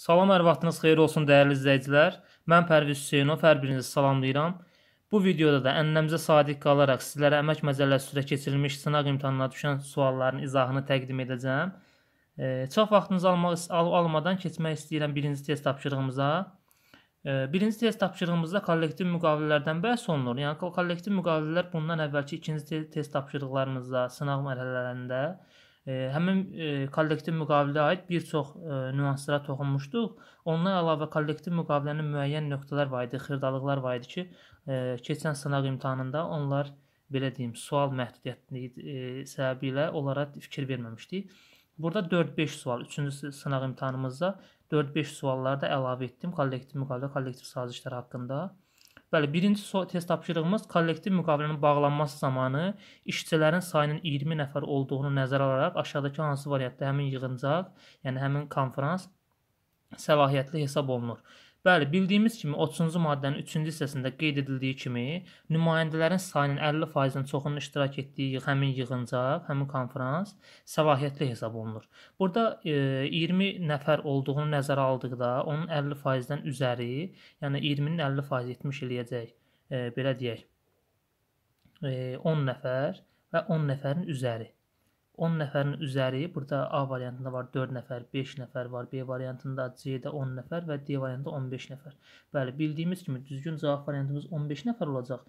Salam, hər vaxtınız xeyir olsun dəyərli izləyicilər. Mən Pərviz Hüseynov, hər birinizi salamlayıram. Bu videoda da ənənəmizə sadiq qalaraq sizlərə əmək məcəlləsi üzrə keçirilmiş sınaq imtahanına düşən sualların izahını təqdim edəcəm. E, çox vaxtınızı almaq, al almadan keçmək istəyirəm birinci test tapşırığımıza. E, birinci test tapşırığımızda kollektiv müqavilələrdən bəhs olunur. Yəni kollektiv müqavilələr bundan əvvəlki ikinci test tapşırıqlarımızda, sınaq mərhələlərində həmin e, kollektiv müqaviləyə aid bir çox e, nüanslara toxunmuşduq. Ondan əlavə kollektiv müqavilənin müəyyən nöqtələr var idi, xırdalıqlar var idi ki, e, keçən sınaq imtahanında onlar belə deyim, sual məhdudiyyətliyi səbəbi ilə onlara fikir verməmişdik. Burada 4-5 sual 3-cü sınaq imtahanımızda 4-5 sualları da əlavə etdim kollektiv müqavilə, kollektiv sazişlər haqqında. Bəli, birinci test tapşırığımız kollektiv müqavilənin bağlanması zamanı işçilərin sayının 20 nəfər olduğunu nəzərə alaraq aşağıdakı hansı variantda həmin yığıncaq, yəni həmin konfrans səlahiyyətli hesab olunur? Bəli, bildiyimiz kimi 30-cu maddənin 3-cü hissəsində qeyd edildiyi kimi, nümayəndələrin sayının 50%-nin çoxunun iştirak etdiyi həmin yığıncaq, həmin konfrans səlahiyyətli hesab olunur. Burada e, 20 nəfər olduğunu nəzərə aldıqda, onun 50%-dən üzəri, yəni 20-nin 50% 70 eləyəcək, e, belə deyək. E, 10 nəfər və 10 nəfərin üzəri 10 nəfərin üzəri, burada A variantında var 4 nəfər, 5 nəfər var, B variantında C-də 10 nəfər və D variantında 15 nəfər. Bəli, bildiyimiz kimi düzgün cavab variantımız 15 nəfər olacaq.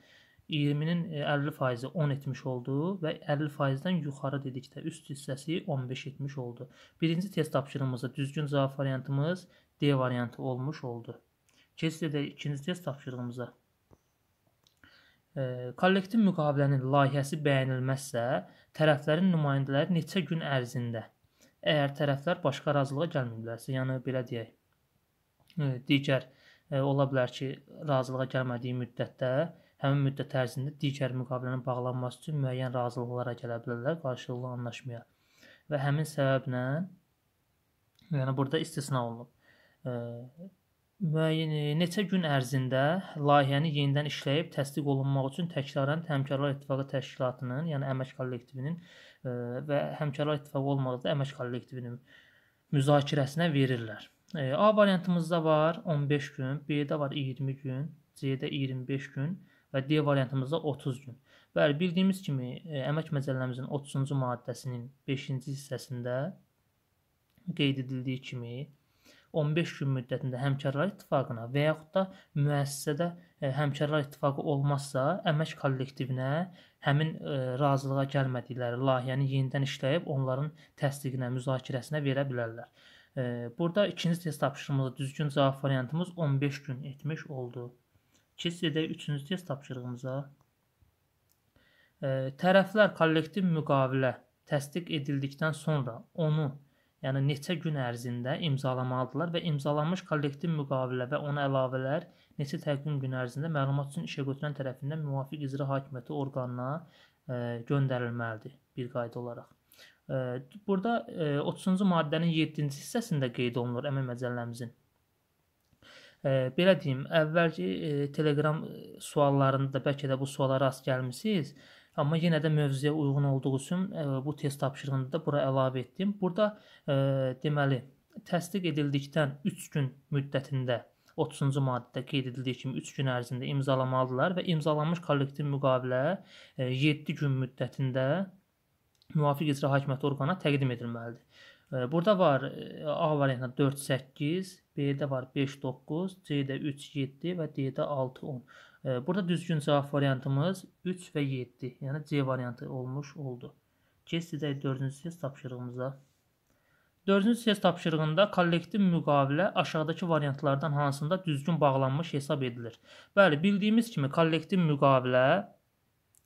20-nin 50%-i 10 etmiş oldu və 50%-dən yuxarı dedikdə üst hissəsi 15 etmiş oldu. Birinci test tapşırığımızda düzgün cavab variantımız D variantı olmuş oldu. Keçid edək ikinci test tapşırığımıza. E, kollektiv müqavilənin layihəsi bəyənilməzsə, tərəflərin nümayəndələri neçə gün ərzində əgər tərəflər başqa razılığa gəlməyiblərsə, yəni belə deyək, e, digər e, ola bilər ki, razılığa gəlmədiyi müddətdə həmin müddət ərzində digər müqavilənin bağlanması üçün müəyyən razılıqlara gələ bilərlər qarşılıqlı anlaşmaya. Və həmin səbəblə yəni burada istisna olunub. E, müəyyən e, neçə gün ərzində layihəni yenidən işləyib təsdiq olunmaq üçün təkraran Həmkarlar İttifaqı təşkilatının, yəni əmək kollektivinin e, və Həmkarlar İttifaqı olmadıqda əmək kollektivinin müzakirəsinə verirlər. E, A variantımızda var 15 gün, B-də var 20 gün, C-də 25 gün və D variantımızda 30 gün. Bəli, bildiyimiz kimi əmək məcəlləmizin 30-cu maddəsinin 5-ci hissəsində qeyd edildiyi kimi 15 gün müddətində həmkarlar ittifaqına və yaxud da müəssisədə e, həmkarlar ittifaqı olmazsa, əmək kollektivinə həmin e, razılığa gəlmədikləri layihəni yenidən işləyib onların təsdiqinə, müzakirəsinə verə bilərlər. E, burada ikinci test tapşırığımızda düzgün cavab variantımız 15 gün etmiş oldu. Keçid edək üçüncü test tapşırığımıza. Tərəflər kollektiv müqavilə təsdiq edildikdən sonra onu yəni neçə gün ərzində imzalamalıdırlar və imzalanmış kollektiv müqavilə və ona əlavələr neçə təqvim gün ərzində məlumat üçün işə götürən tərəfindən müvafiq icra hakimiyyəti orqanına ə, e, göndərilməlidir bir qayda olaraq. Ə, e, burada 30-cu e, maddənin 7-ci hissəsində qeyd olunur əmək məcəlləmizin Ə, belə deyim, əvvəlki ə, Telegram suallarında bəlkə də bu suala rast gəlmisiniz. Amma yenə də mövzuya uyğun olduğu üçün ə, e, bu test tapşırığını da bura əlavə etdim. Burada ə, e, deməli təsdiq edildikdən 3 gün müddətində 30-cu maddədə qeyd edildiyi kimi 3 gün ərzində imzalamalıdırlar və imzalanmış kollektiv müqavilə 7 e, gün müddətində müvafiq icra hakimiyyəti orqana təqdim edilməlidir. Burada var A variantında 4-8, B-də var 5-9, C-də 3-7 və D-də 6-10. Burada düzgün cavab variantımız 3 və 7, yəni C variantı olmuş oldu. Keçdik də 4-cü test tapşırığımıza. 4-cü test tapşırığında kollektiv müqavilə aşağıdakı variantlardan hansında düzgün bağlanmış hesab edilir? Bəli, bildiyimiz kimi kollektiv müqavilə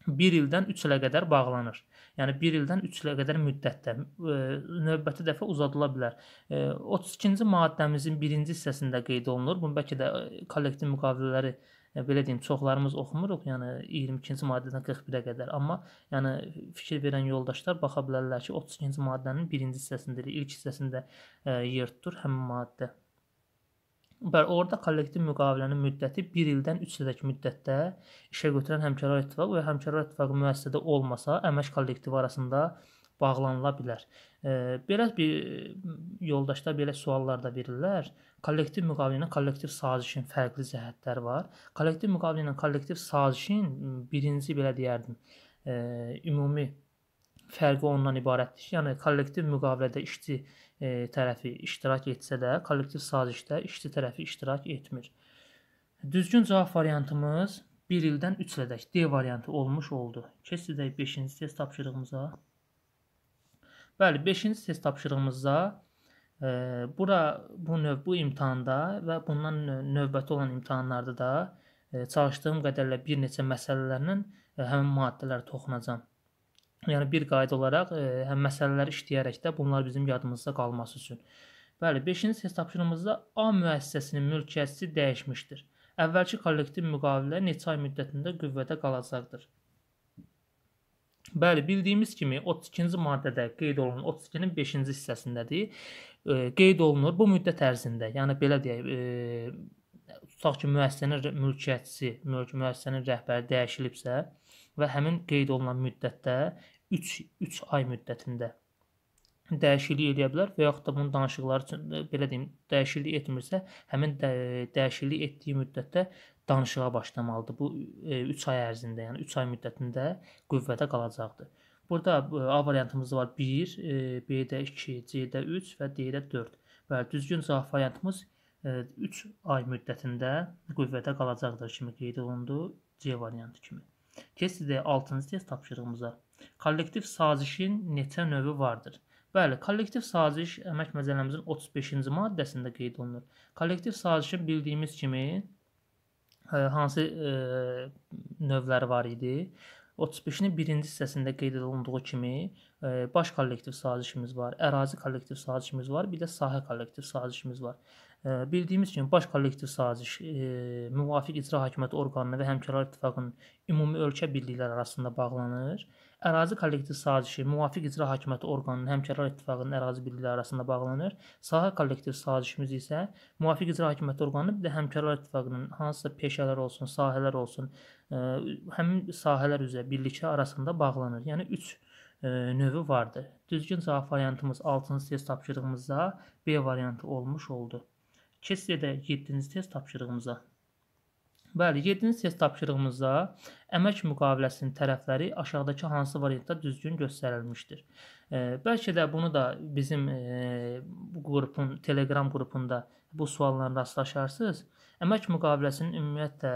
1 ildən 3 ilə qədər bağlanır. Yəni 1 ildən 3 ilə qədər müddətdə e, növbəti dəfə uzadıla bilər. 32-ci e, maddəmizin 1-ci hissəsində qeyd olunur. Bunu bəlkə də e, kollektiv müqavilələri belə deyim, çoxlarımız oxumuruq, yəni 22-ci maddədən 41-ə qədər. Amma yəni fikir verən yoldaşlar baxa bilərlər ki, 32-ci maddənin birinci hissəsində, ilk hissəsində e, yer tutur həmin maddə. Bəli, orada kollektiv müqavilənin müddəti 1 ildən 3 ilədək müddətdə işə götürən həmkarlar ittifaqı və həmkarlar ittifaqı müəssisədə olmasa, əmək kollektivi arasında bağlanıla bilər. E, belə bir e, yoldaşlar belə suallar da verirlər kollektiv müqavilə ilə kollektiv sazişin fərqli cəhətləri var. Kollektiv müqavilə ilə kollektiv sazişin birinci belə deyərdim, ə, ümumi fərqi ondan ibarətdir ki, yəni kollektiv müqavilədə işçi e, tərəfi iştirak etsə də, kollektiv sazişdə işçi tərəfi iştirak etmir. Düzgün cavab variantımız 1 ildən 3 ilədək D variantı olmuş oldu. Keçdik 5-ci test tapşırığımıza. Bəli, 5-ci test tapşırığımızda Bura bu növ bu imtahanda və bundan növbəti olan imtahanlarda da e, çalışdığım qədərlə bir neçə məsələlərlə e, həmin maddələrə toxunacağam. Yəni bir qayda olaraq e, həm məsələləri işləyərək də bunlar bizim yadımızda qalması üçün. Bəli, 5-ci test tapşırığımızda A müəssisəsinin mülkiyyətçisi dəyişmişdir. Əvvəlki kollektiv müqavilə neçə ay müddətində qüvvədə qalacaqdır? Bəli, bildiyimiz kimi 32-ci maddədə qeyd olunan 32-nin 5-ci hissəsindədir e, qeyd olunur. Bu müddət ərzində, yəni belə deyək, e, tutaq ki, müəssisənin mülkiyyətçisi, mülk müəssisənin rəhbəri dəyişilibsə və həmin qeyd olunan müddətdə 3 3 ay müddətində dəyişiklik eləyə bilər və yaxud da bunun danışıqları üçün belə deyim, dəyişiklik etmirsə, həmin də, dəyişiklik etdiyi müddətdə danışığa başlamalıdır. Bu 3 ay ərzində, yəni 3 ay müddətində qüvvədə qalacaqdır. Burada e, A variantımız var 1, B-də 2, C-də 3 və D-də 4. Və düzgün cavab variantımız 3 e, ay müddətində qüvvədə qalacaqdır kimi qeyd olundu C variantı kimi. Keçdik 6-cı test tapşırığımıza. Kollektiv sazişin neçə növü vardır? Bəli, kollektiv saziş əmək məcəlləmizin 35-ci maddəsində qeyd olunur. Kollektiv sazişin bildiyimiz kimi e, hansı növləri var idi? 35-nin birinci hissəsində qeyd olunduğu kimi e, baş kollektiv sazişimiz var, ərazi kollektiv sazişimiz var, bir də sahə kollektiv sazişimiz var. E, bildiyimiz kimi baş kollektiv saziş e, müvafiq icra hakimiyyəti orqanına və həmkarlar ittifaqının ümumi ölkə birlikləri arasında bağlanır. Ərazi kollektiv sazişi müvafiq icra hakimiyyəti orqanının həmkarlar ittifaqının ərazi birliyi arasında bağlanır. Sahə kollektiv sazişimiz isə müvafiq icra hakimiyyəti orqanı bir də həmkarlar ittifaqının hansısa peşələr olsun, sahələr olsun, ə, e, həmin sahələr üzrə birlikə arasında bağlanır. Yəni 3 e, növü vardı. Düzgün cavab variantımız 6-cı test tapşırığımızda B variantı olmuş oldu. Keçid edək 7-ci test tapşırığımıza. Bəli, 7-ci test tapşırığımızda əmək müqaviləsinin tərəfləri aşağıdakı hansı variantda düzgün göstərilmişdir? E, bəlkə də bunu da bizim e, qrupun Telegram qrupunda bu suallara rastlaşarsınız. Əmək müqaviləsinin ümumiyyətlə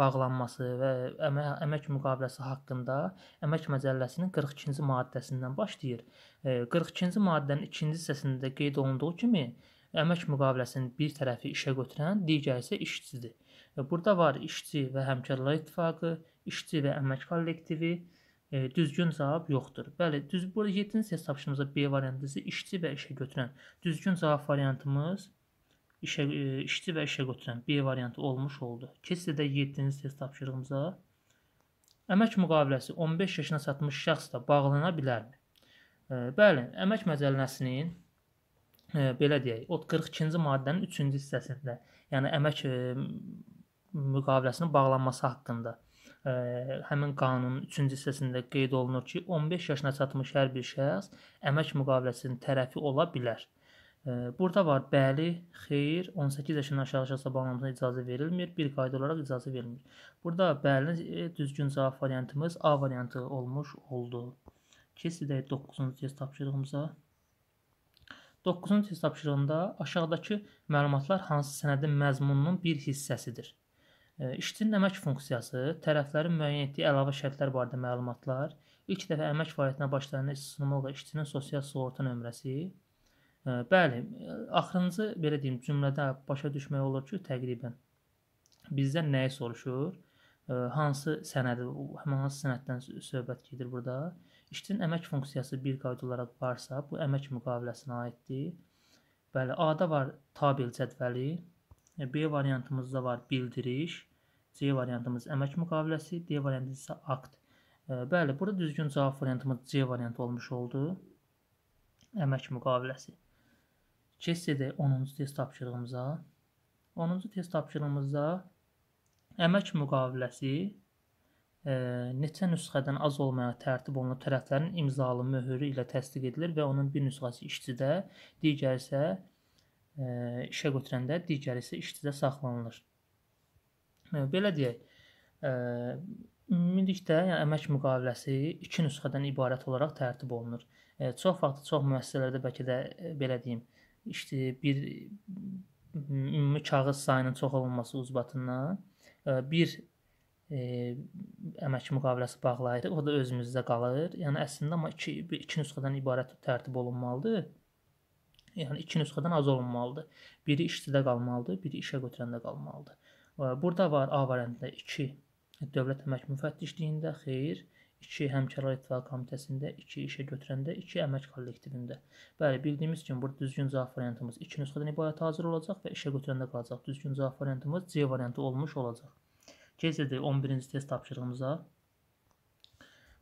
bağlanması və əmək, əmək müqaviləsi haqqında əmək məcəlləsinin 42-ci maddəsindən başlayır. 42-ci e, maddənin 2-ci hissəsində qeyd olunduğu kimi əmək müqaviləsinin bir tərəfi işə götürən, digəri isə işçidir. Və burada var işçi və həmkarlar ittifaqı, işçi və əmək kollektivi. E, düzgün cavab yoxdur. Bəli, düz burada 7-ci hesabçımıza B variantı isə işçi və işə götürən. Düzgün cavab variantımız işə e, işçi və işə götürən B variantı olmuş oldu. Keçsə də 7-ci test tapşırığımıza əmək müqaviləsi 15 yaşına çatmış şəxslə bağlana bilərmi? E, bəli, əmək məcəlləsinin e, belə deyək, 42-ci maddənin 3-cü hissəsində, yəni əmək e, müqaviləsinin bağlanması haqqında ə, həmin qanunun 3-cü hissəsində qeyd olunur ki, 15 yaşına çatmış hər bir şəxs əmək müqaviləsinin tərəfi ola bilər. Ə, burada var bəli, xeyir, 18 yaşından aşağı şəxsə bağlanmasına icazə verilmir, bir qayda olaraq icazə verilmir. Burada bəli e, düzgün cavab variantımız A variantı olmuş oldu. Keçidək 9-cu test tapşırığımıza. 9-cu test tapşırığında aşağıdakı məlumatlar hansı sənədin məzmununun bir hissəsidir? İşçinin əmək funksiyası tərəflərin müəyyən etdiyi əlavə şərtlər barədə məlumatlar, ilk dəfə əmək fəaliyyətinə başlayanda istismarla işçinin sosial sığorta nömrəsi. Bəli, axırıncı belə deyim cümlədə başa düşmək olur ki, təqribən bizdən nəyi soruşur? Hansı sənədi, həmin hansı sənəddən söhbət gedir burada? İşçinin əmək funksiyası bir qayda olaraq varsa, bu əmək müqaviləsinə aiddir. Bəli, A-da var tabel cədvəli, E, B variantımızda var bildiriş. C variantımız əmək müqaviləsi, D variantı isə akt. E, bəli, burada düzgün cavab variantımız C variantı olmuş oldu. Əmək müqaviləsi. Keçsə də 10-cu test tapşırığımıza. 10-cu test tapşırığımızda əmək müqaviləsi e, neçə nüsxədən az olmayan tərtib olunub tərəflərin imzalı möhürü ilə təsdiq edilir və onun bir nüsxəsi işçidə, digər isə E, işə götürəndə digəri isə işçidə saxlanılır. E, belə deyək, e, ümumilikdə yəni əmək müqaviləsi iki nüsxədən ibarət olaraq tərtib olunur. Çox vaxt çox müəssisələrdə bəlkə də belə deyim, işçi bir ümumi kağız sayının çox olması ucbatından bir e, əmək müqaviləsi bağlayırıq. O da özümüzdə qalır. Yəni əslində amma iki iki nüsxədən ibarət tərtib olunmalıdır yəni iki nüsxədən az olunmalıdır. Biri işçidə qalmalıdır, biri işə götürəndə qalmalıdır. Burada var A variantında 2 Dövlət Əmək Müfəttişliyində, xeyr, 2 Həmkarlar İttifaqı Komitəsində, 2 işə götürəndə, 2 əmək kollektivində. Bəli, bildiyimiz kimi burada düzgün cavab variantımız 2 nüsxədən ibarət hazır olacaq və işə götürəndə qalacaq. Düzgün cavab variantımız C variantı olmuş olacaq. Keçirik 11-ci test tapşırığımıza.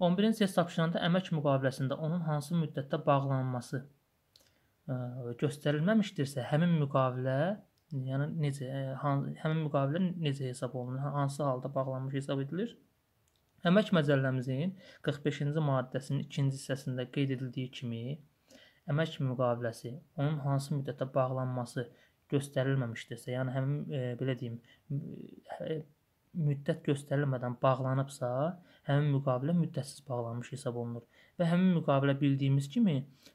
11-ci test tapşırığında əmək müqaviləsində onun hansı müddətdə bağlanması göstərilməmişdirsə, həmin müqavilə yəni necə hansı həmin müqavilə necə hesab olunur? Hə, hansı halda bağlanmış hesab edilir? Əmək məcəlləmizin 45-ci maddəsinin 2-ci hissəsində qeyd edildiyi kimi, əmək müqaviləsi onun hansı müddətə bağlanması göstərilməmişdirsə, yəni həmin e, belə deyim, e, müddət göstərilmədən bağlanıbsa, həmin müqavilə müddətsiz bağlanmış hesab olunur və həmin müqavilə bildiyimiz kimi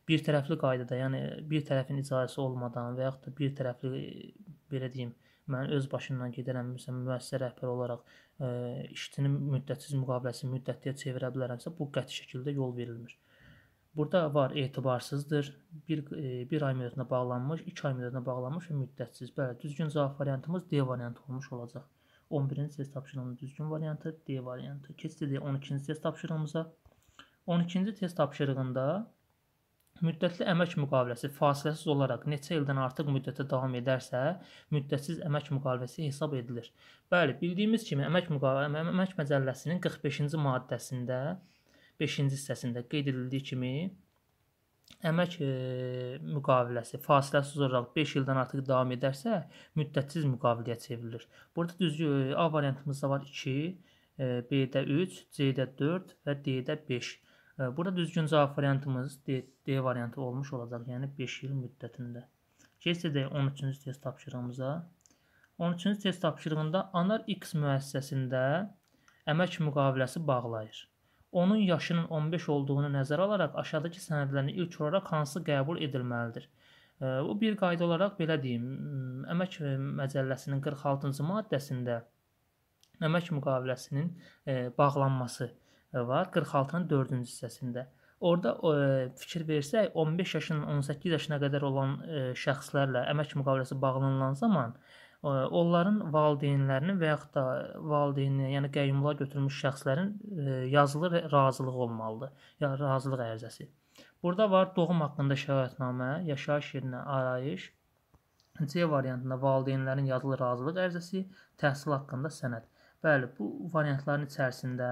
bir tərəfli qaydada, yəni bir tərəfin icazəsi olmadan və yaxud da bir tərəfli belə deyim, mən öz başımdan gedərəm, məsələn, müəssisə rəhbəri olaraq ə, e, işçinin müddətsiz müqaviləsini müddətliyə çevirə bilərəmsə, bu qəti şəkildə yol verilmir. Burada var etibarsızdır. 1 1 e, ay müddətinə bağlanmış, 2 ay müddətinə bağlanmış və müddətsiz. Bəli, düzgün cavab variantımız D variantı olmuş olacaq. 11-ci test tapşırığının düzgün variantı D variantı. Keçdik 12-ci test tapşırığımıza. 12-ci test tapşırığında müddətli əmək müqaviləsi fasiləsiz olaraq neçə ildən artıq müddətə davam edərsə, müddətsiz əmək müqaviləsi hesab edilir. Bəli, bildiyimiz kimi əmək müqavilə əmək məcəlləsinin 45-ci maddəsində 5-ci hissəsində qeyd edildiyi kimi əmək e, müqaviləsi fasiləsiz olaraq 5 ildən artıq davam edərsə, müddətsiz müqaviləyə çevrilir. Burada düzgün e, A variantımız da var 2, e, B-də 3, C-də 4 və D-də 5. Burada düzgün cavab variantımız D, D variantı olmuş olacaq, yəni 5 il müddətində. Keçsək də 13-cü test tapşırığımıza. 13-cü test tapşırığında Anar X müəssisəsində əmək müqaviləsi bağlayır. Onun yaşının 15 olduğunu nəzərə alaraq aşağıdakı sənədlərin ilk olaraq hansı qəbul edilməlidir? Bu bir qayda olaraq belə deyim, əmək məcəlləsinin 46-cı maddəsində əmək müqaviləsinin e, bağlanması E, var 46-nın 4-cü hissəsində. Orda e, fikir versək, 15 yaşından 18 yaşına qədər olan e, şəxslərlə əmək müqaviləsi bağlanılan zaman e, onların valideynlərinin və yaxud da valideyni, yəni qəyyumluğa götürmüş şəxslərin e, yazılı razılıq olmalıdır. Ya razılıq ərizəsi. Burada var doğum haqqında şəhadətnamə, yaşayış yerinə arayış. C variantında valideynlərin yazılı razılıq ərizəsi, təhsil haqqında sənəd. Bəli, bu variantların içərisində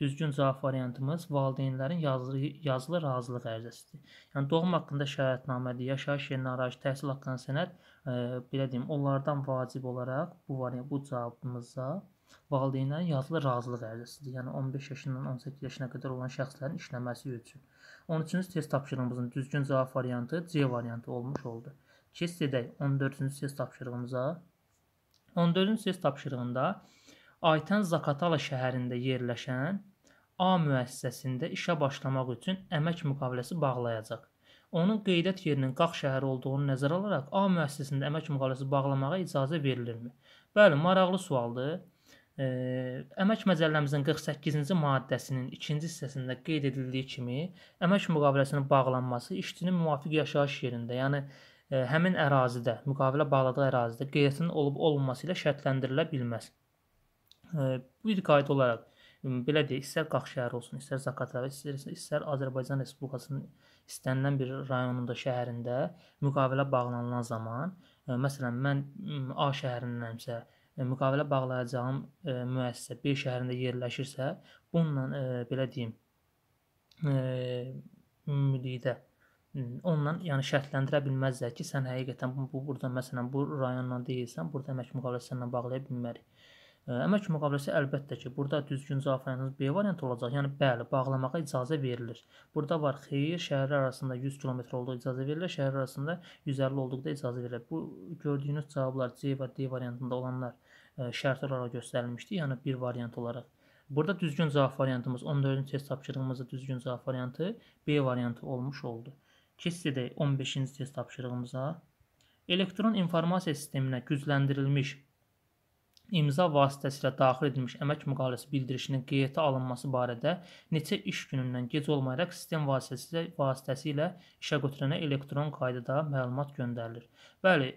Düzgün cavab variantımız valideynlərin yazılı, yazılı razılıq ərizəsidir. Yəni doğum haqqında şəhadətnamədir, yaşayış yerinin arayış, təhsil haqqında sənəd, e, belə deyim, onlardan vacib olaraq bu variant bu cavabımıza valideynlərin yazılı razılıq ərizəsidir. Yəni 15 yaşından 18 yaşına qədər olan şəxslərin işləməsi üçün. 13-cü test tapşırığımızın düzgün cavab variantı C variantı olmuş oldu. Keçid edək 14-cü test tapşırığımıza. 14-cü test tapşırığında Aytən Zakatala şəhərində yerləşən A müəssisəsində işə başlamaq üçün əmək müqaviləsi bağlayacaq. Onun qeydət yerinin Qax şəhəri olduğunu nəzərə alaraq A müəssisəsində əmək müqaviləsi bağlamağa icazə verilirmi? Bəli, maraqlı sualdır. E, əmək məcəlləmizin 48-ci maddəsinin 2-ci hissəsində qeyd edildiyi kimi, əmək müqaviləsinin bağlanması işçinin müvafiq yaşayış yerində, yəni e, həmin ərazidə, müqavilə bağladığı ərazidə qeydiyyatının olub-olmaması ilə şərtlendirilə bilməz bir qayda olaraq belə deyək, istər Qax şəhəri olsun, istər Zaqatala, istər, istər Azərbaycan Respublikasının istənilən bir rayonunda, şəhərində müqavilə bağlanılan zaman, məsələn, mən A şəhərindənəmsə, müqavilə bağlayacağım müəssisə B şəhərində yerləşirsə, bununla belə deyim, ümumilikdə onunla yəni şərtləndirə bilməzlər ki, sən həqiqətən bu, bu burada məsələn bu rayonla deyilsən, burada əmək müqaviləsi səninlə bağlaya bilmərik. Əmək müqaviləsi əlbəttə ki, burada düzgün cavabınız B variantı olacaq. Yəni bəli, bağlamağa icazə verilir. Burada var xeyir, şəhərlər arasında 100 km olduqda icazə verilir, şəhər arasında 150 olduqda icazə verilir. Bu gördüyünüz cavablar C və D variantında olanlar şərt olaraq göstərilmişdi, yəni bir variant olaraq. Burada düzgün cavab variantımız 14-cü test tapşırığımızda düzgün cavab variantı B variantı olmuş oldu. Keçid edək 15-ci test tapşırığımıza. Elektron informasiya sisteminə gücləndirilmiş imza vasitəsilə daxil edilmiş əmək müqaviləsi bildirişinin qeydə alınması barədə neçə iş günündən gec olmayaraq sistem vasitəsilə vasitəsilə işə götürənə elektron qaydada məlumat göndərilir. Bəli,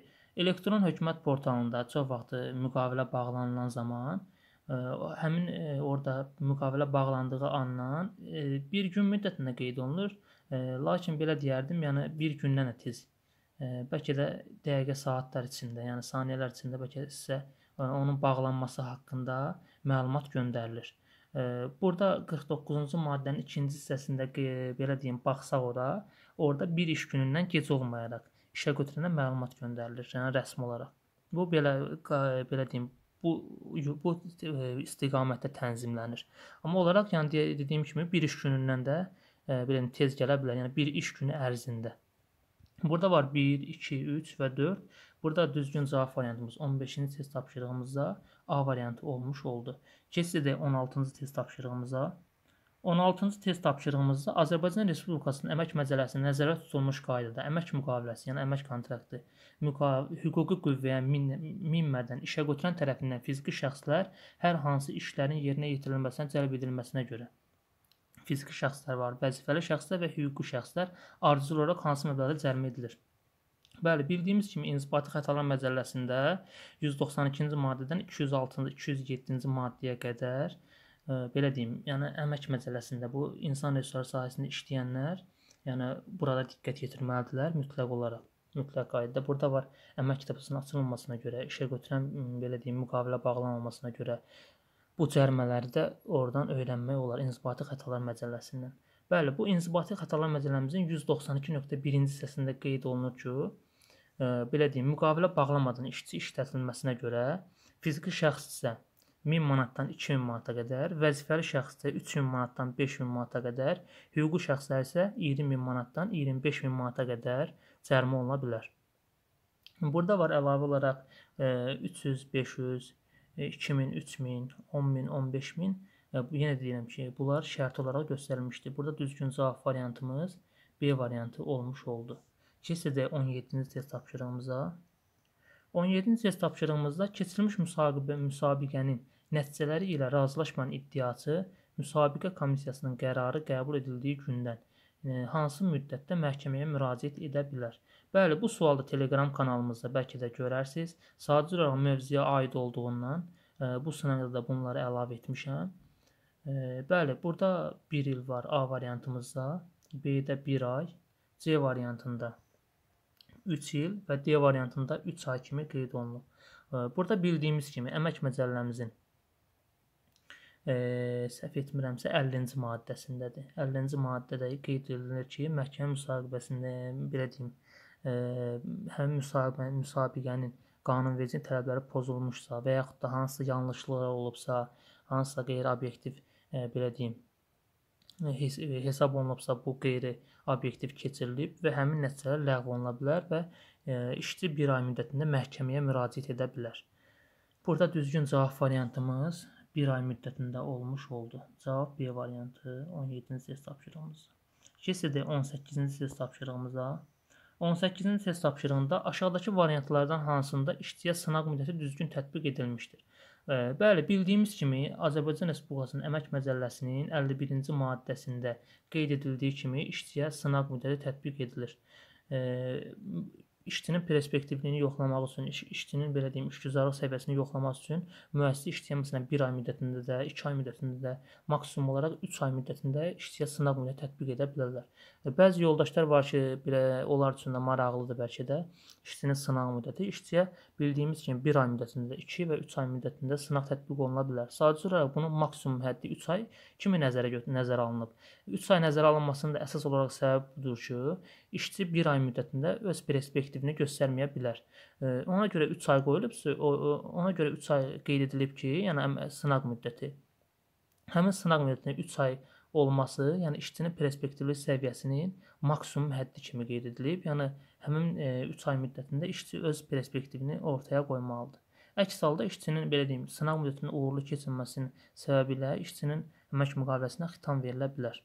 elektron hökumət portalında çox vaxt e, müqavilə bağlanılan zaman ə, e, həmin ə, e, orada müqavilə bağlandığı andan ə, bir gün müddətində qeyd olunur. Ə, lakin belə deyərdim, yəni bir gündən də tez ə, bəlkə də dəqiqə saatlar içində, yəni saniyələr içində bəlkə sizə onun bağlanması haqqında məlumat göndərilir. Burada 49-cu maddənin ikinci hissəsində belə deyim, baxsaq ora, orada bir iş günündən gec olmayaraq işə götürənə məlumat göndərilir, yəni rəsmi olaraq. Bu belə belə deyim, bu bu e, istiqamətdə tənzimlənir. Amma olaraq yəni dediyim kimi bir iş günündən də e, belə tez gələ bilər, yəni bir iş günü ərzində. Burada var 1, 2, 3 və 4. Burada düzgün cavab variantımız 15-ci test tapşırığımızda A variantı olmuş oldu. Keçid edək 16-cı test tapşırığımıza. 16-cı test tapşırığımızda Azərbaycan Respublikasının Əmək Məcəlləsi nəzərə tutulmuş qaydada əmək müqaviləsi, yəni əmək kontrakti müqav hüquqi qüvvəyə min minmədən işə götürən tərəfindən fiziki şəxslər hər hansı işlərin yerinə yetirilməsinə cəlb edilməsinə görə fiziki şəxslər var, vəzifəli şəxslər və hüquqi şəxslər ardıcıl olaraq hansı məbləğdə cərimə edilir? Bəli, bildiyimiz kimi inzibati xətalar məcəlləsində 192-ci maddədən 206-cı, 207-ci maddəyə qədər ə, e, belə deyim, yəni əmək məcəlləsində bu insan resursları sahəsində işləyənlər, yəni burada diqqət yetirməlidirlər mütləq olaraq mütləq qaydada. Burada var əmək kitabçısının açılmamasına görə, işə götürən belə deyim, müqavilə bağlanmamasına görə, bu cərmələri də oradan öyrənmək olar inzibati xətalar məcəlləsindən. Bəli, bu inzibati xətalar məcəlləmizin 192.1-ci hissəsində qeyd olunur ki, e, belə deyim, müqavilə bağlamadan işçi işlətilməsinə görə fiziki şəxs isə 1000 manatdan 2000 manata qədər, vəzifəli şəxs isə 3000 manatdan 5000 manata qədər, hüquqi şəxslər isə 20000 manatdan 25000 manata qədər cərimə oluna bilər. Burada var əlavə olaraq e, 300, 500 2000, 3000, 10000, 15000 yenə deyirəm ki, bunlar şərt olaraq göstərilmişdir. Burada düzgün cavab variantımız B variantı olmuş oldu. Keçsəcək 17-ci test tapşırığımıza. 17-ci test tapşırığımızda keçirilmiş müsabiqə, müsabiqənin nəticələri ilə razılaşmayan iddiaçı müsabiqə komissiyasının qərarı qəbul edildiyi gündən hansı müddətdə məhkəməyə müraciət edə bilər? Bəli, bu sualı Telegram kanalımızda bəlkə də görərsiniz. Sadəcə olaraq mövzuya aid olduğundan e, bu ssenaridə də bunları əlavə etmişəm. E, bəli, burada 1 il var A variantımızda, B-də 1 ay, C variantında 3 il və D variantında 3 ay kimi qeyd olunub. E, burada bildiyimiz kimi əmək məcəlləmizin e, səhv etmirəmsə 50-ci maddəsindədir. 50-ci maddədə qeyd edilir ki, məhkəmə müsabiqəsində belə deyim, e, həmin müsabiqə, müsabiqənin qanunverici tələbləri pozulmuşsa və yaxud da hansısa yanlışlıqlar olubsa, hansısa qeyri-obyektiv e, belə deyim, hes hesab olunubsa bu qeyri-obyektiv keçirilib və həmin nəticələr ləğv oluna bilər və e, işçi 1 ay müddətində məhkəməyə müraciət edə bilər. Burada düzgün cavab variantımız bir ay müddətində olmuş oldu. Cavab B variantı 17-ci test tapşırığımız. Keçid 18-ci test tapşırığımıza 18-ci test tapşırığında aşağıdakı variantlardan hansında işçiyə sınaq müddəti düzgün tətbiq edilmişdir? Bəli, bildiyimiz kimi Azərbaycan Respublikasının Əmək Məcəlləsinin 51-ci maddəsində qeyd edildiyi kimi işçiyə sınaq müddəti tətbiq edilir işçinin perspektivliyini yoxlamaq üçün, iş, işçinin belə deyim, işgüzarlıq səviyyəsini yoxlamaq üçün müəssisə işçiyə məsələn 1 ay müddətində də, 2 ay müddətində də, maksimum olaraq 3 ay müddətində işçiyə sınaq nümunə tətbiq edə bilərlər. E, bəzi yoldaşlar var ki, belə onlar üçün də maraqlıdır bəlkə də işçinin sınaq müddəti. İşçiyə bildiyimiz kimi 1 ay müddətində, 2 və 3 ay müddətində sınaq tətbiq oluna bilər. Sadəcə olaraq bunun maksimum həddi 3 ay kimi nəzərə nəzərə alınıb. 3 ay nəzərə alınmasının da əsas olaraq səbəbi budur ki, işçi 1 ay müddətində öz perspektivini effektivini göstərməyə bilər. Ona görə 3 ay qoyulubsa, ona görə 3 ay qeyd edilib ki, yəni sınaq müddəti. Həmin sınaq müddətinin 3 ay olması, yəni işçinin perspektivli səviyyəsinin maksimum həddi kimi qeyd edilib. Yəni həmin 3 ay müddətində işçi öz perspektivini ortaya qoymalıdır. Əks halda işçinin belə deyim, sınaq müddətinin uğurlu keçirilməsinin səbəbilə işçinin əmək müqaviləsinə xitam verilə bilər.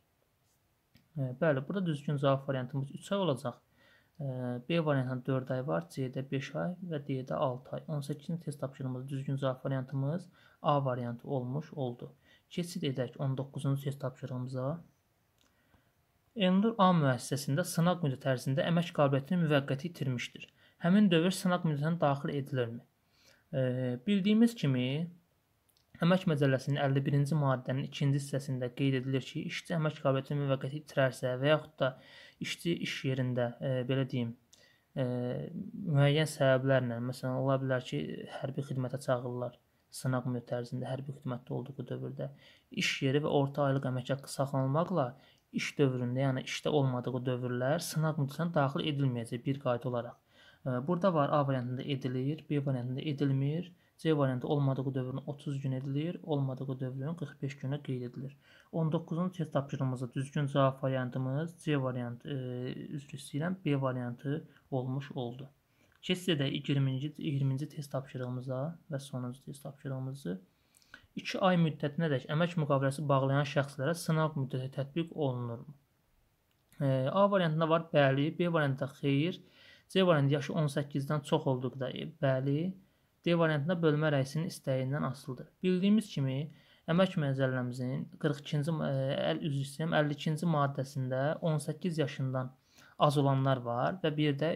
Bəli, burada düzgün cavab variantımız 3 ay olacaq. B variantında 4 ay var, C-də 5 ay və D-də 6 ay. 18-ci test tapşırımız düzgün cavab variantımız A variantı olmuş oldu. Keçid edək 19-cu test tapşırığımıza. Elnur A müəssisəsində sınaq müddəti ərzində əmək qabiliyyətini müvəqqəti itirmişdir. Həmin dövr sınaq müddətinə daxil edilirmi? E, bildiyimiz kimi, Əmək Məcəlləsinin 51-ci maddənin 2-ci hissəsində qeyd edilir ki, işçi əmək qabiliyyətini müvəqqəti itirərsə və yaxud da işçi iş yerində e, belə deyim e, müəyyən səbəblərlə, məsələn, ola bilər ki, hərbi xidmətə çağırırlar sınaq müddəti ərzində hərbi xidmətdə olduğu dövrdə iş yeri və orta aylıq əmək haqqı saxlanılmaqla iş dövründə, yəni işdə olmadığı dövrlər sınaq müddətinə daxil edilməyəcək bir qayda olaraq. E, burada var A variantında edilir, B variantında edilmir. C variantı olmadığı dövrün 30 gün edilir, olmadığı dövrün 45 günə qeyd edilir. 19-cu test tapşırığımızda düzgün cavab variantımız C variantı e, üzr istəyirəm, B variantı olmuş oldu. Keçsə də 20-ci 20-ci test tapşırığımıza və sonuncu test tapşırığımızı 2 ay müddətinə dək əmək müqaviləsi bağlayan şəxslərə sınaq müddəti tətbiq olunurmu? E, A variantında var bəli, B variantında xeyir, C variantı yaşı 18-dən çox olduqda e, bəli, D variantında bölmə rəisinin istəyindən asılıdır. Bildiyimiz kimi, əmək məcəlləmizin 42-ci e, əl üzr istəyirəm 52-ci maddəsində 18 yaşından az olanlar var və bir də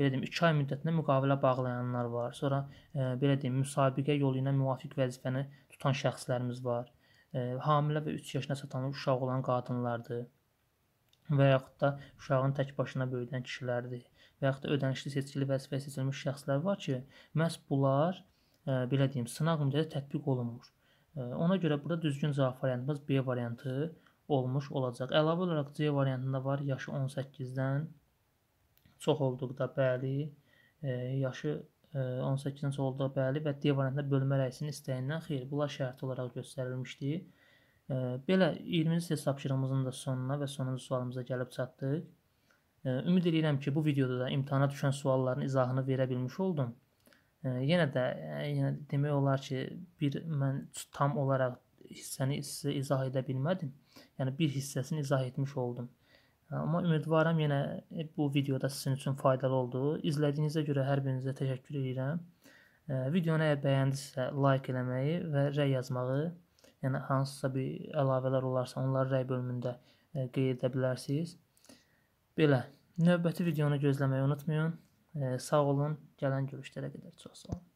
belə deyim 2 ay müddətində müqavilə bağlayanlar var. Sonra e, belə deyim müsabiqə yolu ilə müvafiq vəzifəni tutan şəxslərimiz var. E, hamilə və 3 yaşına çatan uşaq olan qadınlardır və yaxud da uşağın tək başına böyüdən kişilərdir və yaxud da ödənişli seçkili vəzifəyə seçilmiş şəxslər var ki, məhz bunlar ə, e, belə deyim, sınaq müddəti tətbiq olunmur. Ə, e, ona görə burada düzgün cavab variantımız B variantı olmuş olacaq. Əlavə olaraq C variantında var yaşı 18-dən çox olduqda bəli, ə, e, yaşı 18-dən çox olduqda bəli və D variantında bölmə rəisinin istəyindən xeyir. Bunlar şərt olaraq göstərilmişdi. Belə 20-ci test tapşırığımızın da sonuna və sonuncu sualımıza gəlib çatdıq. Ümid edirəm ki, bu videoda da imtahana düşən sualların izahını verə bilmiş oldum. Yenə də e, yenə demək olar ki, bir mən tam olaraq hissəni sizə izah edə bilmədim. Yəni bir hissəsini izah etmiş oldum. Amma ümidvaram yenə e, bu videoda sizin üçün faydalı oldu. İzlədiyinizə görə hər birinizə təşəkkür edirəm. Videonu əgər bəyəndisə, like eləməyi və rəy yazmağı, yəni hansısa bir əlavələr olarsa onları rəy bölümündə e, qeyd edə bilərsiniz. Belə, növbəti videonu gözləməyi unutmayın. Sağ olun, gələn görüşlərə qədər çox sağ olun.